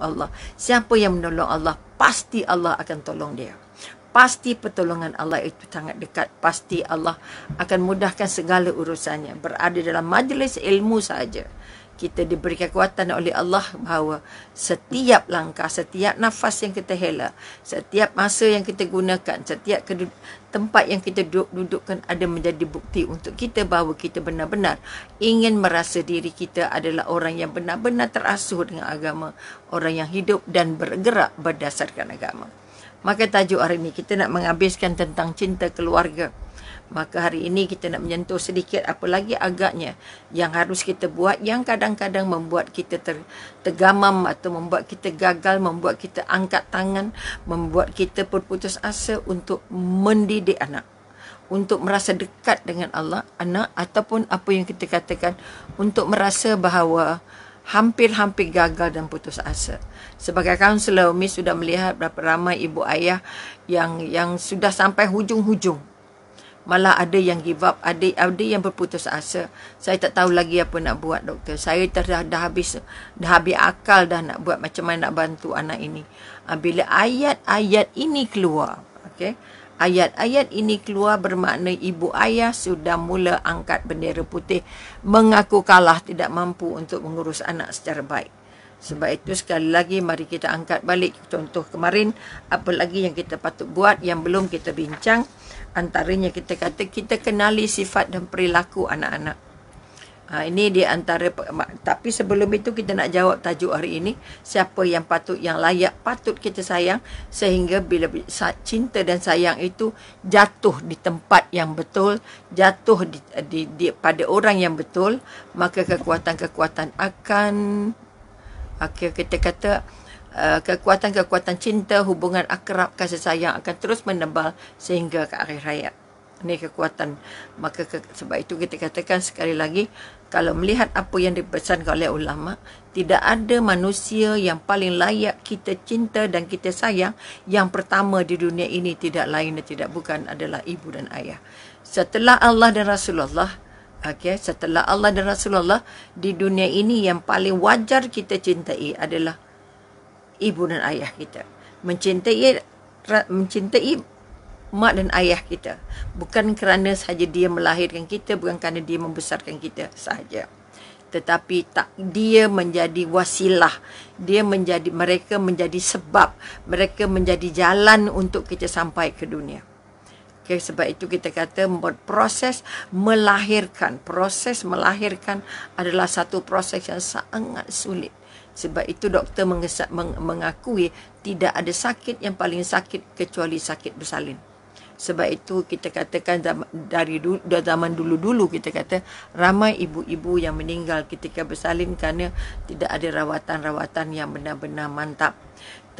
Allah. Siapa yang menolong Allah, pasti Allah akan tolong dia. Pasti pertolongan Allah itu sangat dekat. Pasti Allah akan mudahkan segala urusannya. Berada dalam majlis ilmu saja kita diberi kekuatan oleh Allah bahawa setiap langkah, setiap nafas yang kita hela, setiap masa yang kita gunakan, setiap kedud- tempat yang kita duduk dudukkan ada menjadi bukti untuk kita bahawa kita benar-benar ingin merasa diri kita adalah orang yang benar-benar terasuh dengan agama, orang yang hidup dan bergerak berdasarkan agama. Maka tajuk hari ini kita nak menghabiskan tentang cinta keluarga. Maka hari ini kita nak menyentuh sedikit apa lagi agaknya yang harus kita buat yang kadang-kadang membuat kita ter, tergamam atau membuat kita gagal, membuat kita angkat tangan, membuat kita berputus asa untuk mendidik anak. Untuk merasa dekat dengan Allah, anak ataupun apa yang kita katakan untuk merasa bahawa hampir-hampir gagal dan putus asa. Sebagai kaunselor, Umi sudah melihat berapa ramai ibu ayah yang yang sudah sampai hujung-hujung malah ada yang give up, ada ada yang berputus asa. Saya tak tahu lagi apa nak buat doktor. Saya dah dah habis dah habis akal dah nak buat macam mana nak bantu anak ini. Ah, bila ayat-ayat ini keluar, okay? Ayat-ayat ini keluar bermakna ibu ayah sudah mula angkat bendera putih mengaku kalah tidak mampu untuk mengurus anak secara baik. Sebab itu sekali lagi mari kita angkat balik contoh kemarin apa lagi yang kita patut buat yang belum kita bincang antaranya kita kata kita kenali sifat dan perilaku anak-anak. Ha, ini di antara tapi sebelum itu kita nak jawab tajuk hari ini siapa yang patut yang layak patut kita sayang sehingga bila cinta dan sayang itu jatuh di tempat yang betul jatuh di, di, di pada orang yang betul maka kekuatan-kekuatan akan okay, kita kata eh, kekuatan-kekuatan uh, cinta, hubungan akrab, kasih sayang akan terus menebal sehingga ke akhir hayat. Ini kekuatan. Maka ke, sebab itu kita katakan sekali lagi, kalau melihat apa yang dipesankan oleh ulama, tidak ada manusia yang paling layak kita cinta dan kita sayang yang pertama di dunia ini tidak lain dan tidak bukan adalah ibu dan ayah. Setelah Allah dan Rasulullah, okay, setelah Allah dan Rasulullah di dunia ini yang paling wajar kita cintai adalah ibu dan ayah kita. Mencintai mencintai mak dan ayah kita bukan kerana sahaja dia melahirkan kita bukan kerana dia membesarkan kita sahaja tetapi tak dia menjadi wasilah dia menjadi mereka menjadi sebab mereka menjadi jalan untuk kita sampai ke dunia Okey, sebab itu kita kata proses melahirkan. Proses melahirkan adalah satu proses yang sangat sulit. Sebab itu doktor mengesat, meng, mengakui tidak ada sakit yang paling sakit kecuali sakit bersalin. Sebab itu kita katakan dari dulu, zaman dulu-dulu kita kata ramai ibu-ibu yang meninggal ketika bersalin kerana tidak ada rawatan-rawatan yang benar-benar mantap.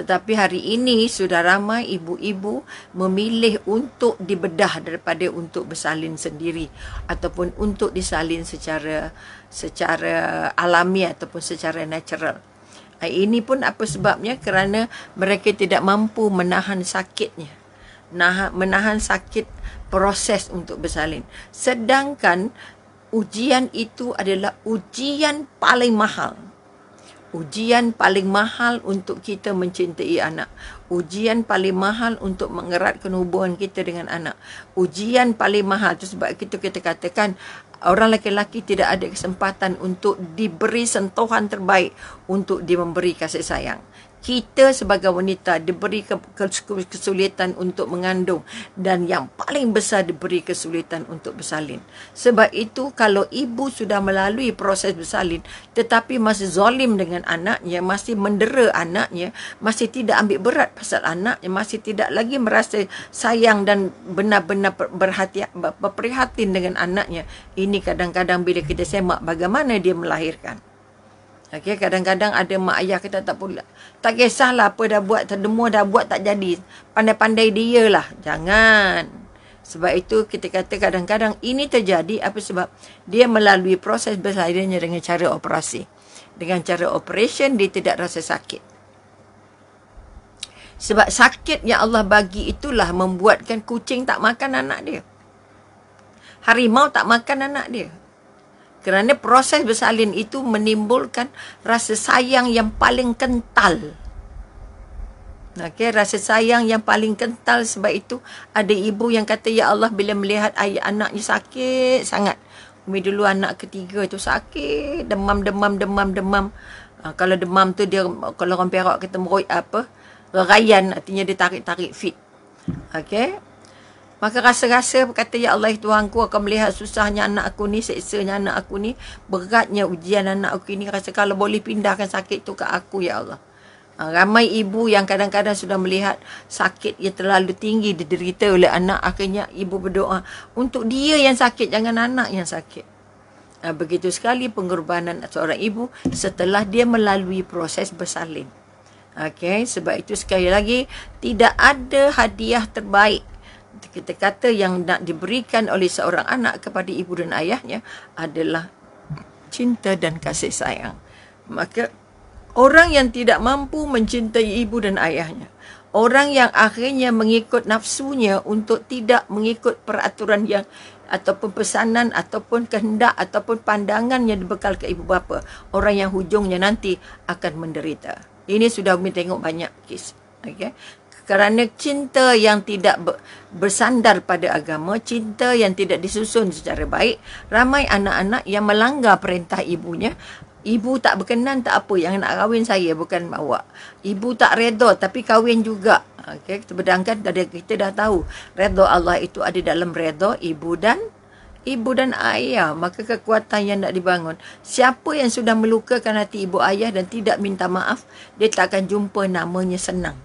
Tetapi hari ini sudah ramai ibu-ibu memilih untuk dibedah daripada untuk bersalin sendiri ataupun untuk disalin secara secara alami ataupun secara natural. Eh, ini pun apa sebabnya kerana mereka tidak mampu menahan sakitnya. Menahan sakit proses untuk bersalin. Sedangkan ujian itu adalah ujian paling mahal Ujian paling mahal untuk kita mencintai anak. Ujian paling mahal untuk mengeratkan hubungan kita dengan anak. Ujian paling mahal itu sebab itu kita katakan orang lelaki tidak ada kesempatan untuk diberi sentuhan terbaik untuk dia memberi kasih sayang kita sebagai wanita diberi kesulitan untuk mengandung dan yang paling besar diberi kesulitan untuk bersalin. Sebab itu kalau ibu sudah melalui proses bersalin tetapi masih zalim dengan anaknya, masih mendera anaknya, masih tidak ambil berat pasal anaknya, masih tidak lagi merasa sayang dan benar-benar berhati berprihatin dengan anaknya. Ini kadang-kadang bila kita semak bagaimana dia melahirkan. Okey, kadang-kadang ada mak ayah kita tak pula. Tak kisahlah apa dah buat, terdemur dah buat tak jadi. Pandai-pandai dia lah. Jangan. Sebab itu kita kata kadang-kadang ini terjadi apa sebab dia melalui proses bersalinannya dengan cara operasi. Dengan cara operation dia tidak rasa sakit. Sebab sakit yang Allah bagi itulah membuatkan kucing tak makan anak dia. Harimau tak makan anak dia. Kerana proses bersalin itu menimbulkan rasa sayang yang paling kental. Okay, rasa sayang yang paling kental sebab itu ada ibu yang kata, Ya Allah, bila melihat ayah anaknya sakit sangat. Umi dulu anak ketiga itu sakit. Demam, demam, demam, demam. Ha, kalau demam tu dia, kalau orang perak kata meroy apa, rerayan artinya dia tarik-tarik fit. Okay. Maka rasa-rasa berkata, Ya Allah Tuhan ku akan melihat susahnya anak aku ni, seksanya anak aku ni, beratnya ujian anak aku ni. Rasa kalau boleh pindahkan sakit tu ke aku, Ya Allah. Ha, ramai ibu yang kadang-kadang sudah melihat sakit yang terlalu tinggi diderita oleh anak. Akhirnya ibu berdoa, untuk dia yang sakit, jangan anak yang sakit. Ha, begitu sekali pengorbanan seorang ibu setelah dia melalui proses bersalin. Okay, sebab itu sekali lagi, tidak ada hadiah terbaik kita kata yang nak diberikan oleh seorang anak kepada ibu dan ayahnya adalah cinta dan kasih sayang. Maka orang yang tidak mampu mencintai ibu dan ayahnya, orang yang akhirnya mengikut nafsunya untuk tidak mengikut peraturan yang ataupun pesanan ataupun kehendak ataupun pandangan yang dibekal ke ibu bapa, orang yang hujungnya nanti akan menderita. Ini sudah kami tengok banyak kes. Okay kerana cinta yang tidak bersandar pada agama, cinta yang tidak disusun secara baik, ramai anak-anak yang melanggar perintah ibunya. Ibu tak berkenan tak apa yang nak kahwin saya bukan awak. Ibu tak redha tapi kahwin juga. Okey, sedangkan dari kita dah tahu redha Allah itu ada dalam redha ibu dan ibu dan ayah. Maka kekuatan yang nak dibangun. Siapa yang sudah melukakan hati ibu ayah dan tidak minta maaf, dia tak akan jumpa namanya senang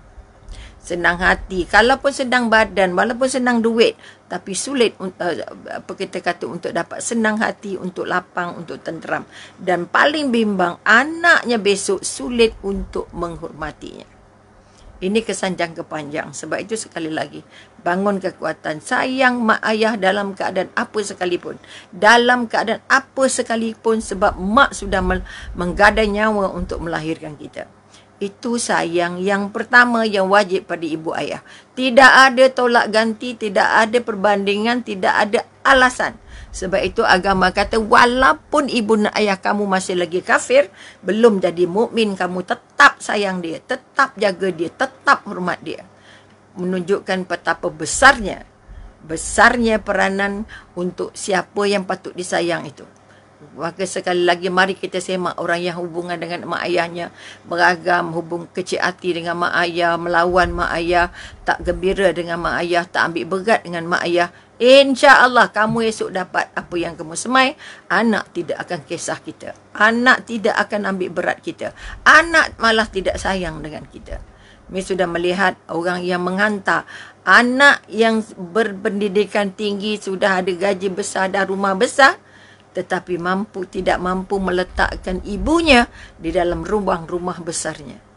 senang hati kalaupun senang badan walaupun senang duit tapi sulit uh, apa kita kata untuk dapat senang hati untuk lapang untuk tenteram dan paling bimbang anaknya besok sulit untuk menghormatinya ini kesanjang kepanjang sebab itu sekali lagi bangun kekuatan sayang mak ayah dalam keadaan apa sekalipun dalam keadaan apa sekalipun sebab mak sudah menggadai nyawa untuk melahirkan kita itu sayang yang pertama yang wajib pada ibu ayah. Tidak ada tolak ganti, tidak ada perbandingan, tidak ada alasan. Sebab itu agama kata walaupun ibu dan ayah kamu masih lagi kafir, belum jadi mukmin kamu tetap sayang dia, tetap jaga dia, tetap hormat dia. Menunjukkan betapa besarnya besarnya peranan untuk siapa yang patut disayang itu. Maka sekali lagi mari kita semak orang yang hubungan dengan mak ayahnya beragam hubung kecil hati dengan mak ayah melawan mak ayah tak gembira dengan mak ayah tak ambil berat dengan mak ayah Insya Allah kamu esok dapat apa yang kamu semai anak tidak akan kisah kita anak tidak akan ambil berat kita anak malah tidak sayang dengan kita Mi sudah melihat orang yang menghantar anak yang berpendidikan tinggi sudah ada gaji besar dan rumah besar tetapi mampu tidak mampu meletakkan ibunya di dalam rumah rumah besarnya.